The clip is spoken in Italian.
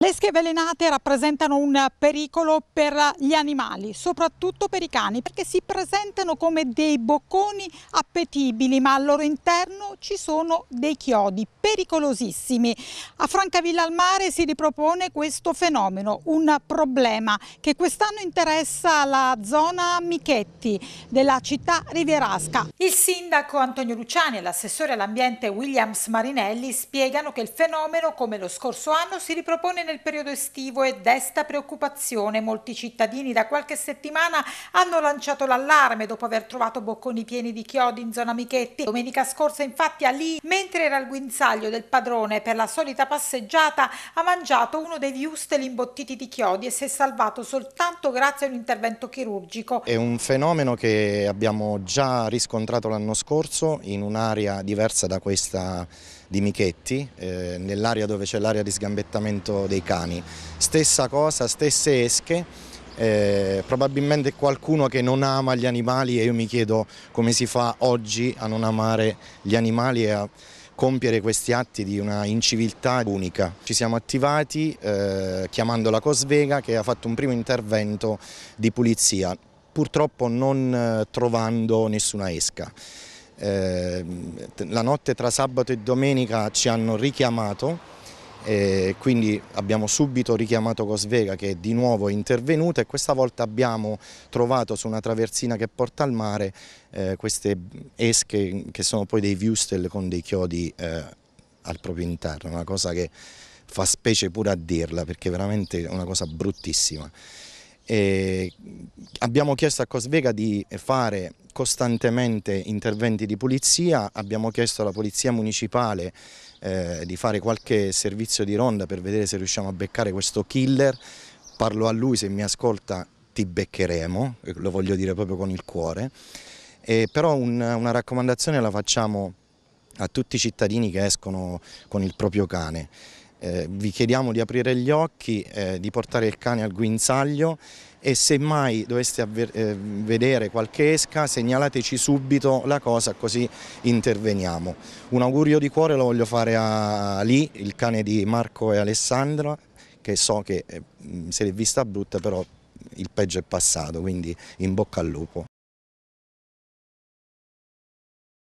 Le esche avvelenate rappresentano un pericolo per gli animali, soprattutto per i cani, perché si presentano come dei bocconi appetibili, ma al loro interno ci sono dei chiodi pericolosissimi. A Francavilla al Mare si ripropone questo fenomeno, un problema che quest'anno interessa la zona Michetti della città rivierasca. Il sindaco Antonio Luciani e l'assessore all'ambiente Williams Marinelli spiegano che il fenomeno, come lo scorso anno, si ripropone nel periodo estivo e desta preoccupazione. Molti cittadini da qualche settimana hanno lanciato l'allarme dopo aver trovato bocconi pieni di chiodi in zona Michetti. Domenica scorsa infatti a lì, mentre era al guinzaglio del padrone per la solita passeggiata, ha mangiato uno dei viusteli imbottiti di chiodi e si è salvato soltanto grazie a un intervento chirurgico. È un fenomeno che abbiamo già riscontrato l'anno scorso in un'area diversa da questa di Michetti, eh, nell'area dove c'è l'area di sgambettamento dei cani. Stessa cosa, stesse esche, eh, probabilmente qualcuno che non ama gli animali e io mi chiedo come si fa oggi a non amare gli animali e a compiere questi atti di una inciviltà unica. Ci siamo attivati eh, chiamando la Cosvega che ha fatto un primo intervento di pulizia, purtroppo non eh, trovando nessuna esca. Ehm, la notte tra sabato e domenica ci hanno richiamato e quindi abbiamo subito richiamato Cosvega che è di nuovo intervenuta e questa volta abbiamo trovato su una traversina che porta al mare eh, queste esche che sono poi dei viewstel con dei chiodi eh, al proprio interno, una cosa che fa specie pure a dirla perché è veramente una cosa bruttissima. E abbiamo chiesto a Cosvega di fare costantemente interventi di pulizia, abbiamo chiesto alla Polizia Municipale eh, di fare qualche servizio di ronda per vedere se riusciamo a beccare questo killer, parlo a lui se mi ascolta ti beccheremo, eh, lo voglio dire proprio con il cuore, e però un, una raccomandazione la facciamo a tutti i cittadini che escono con il proprio cane. Eh, vi chiediamo di aprire gli occhi, eh, di portare il cane al guinzaglio e se mai doveste eh, vedere qualche esca segnalateci subito la cosa così interveniamo. Un augurio di cuore lo voglio fare a Lì, il cane di Marco e Alessandra, che so che eh, se l'è vista brutta però il peggio è passato, quindi in bocca al lupo.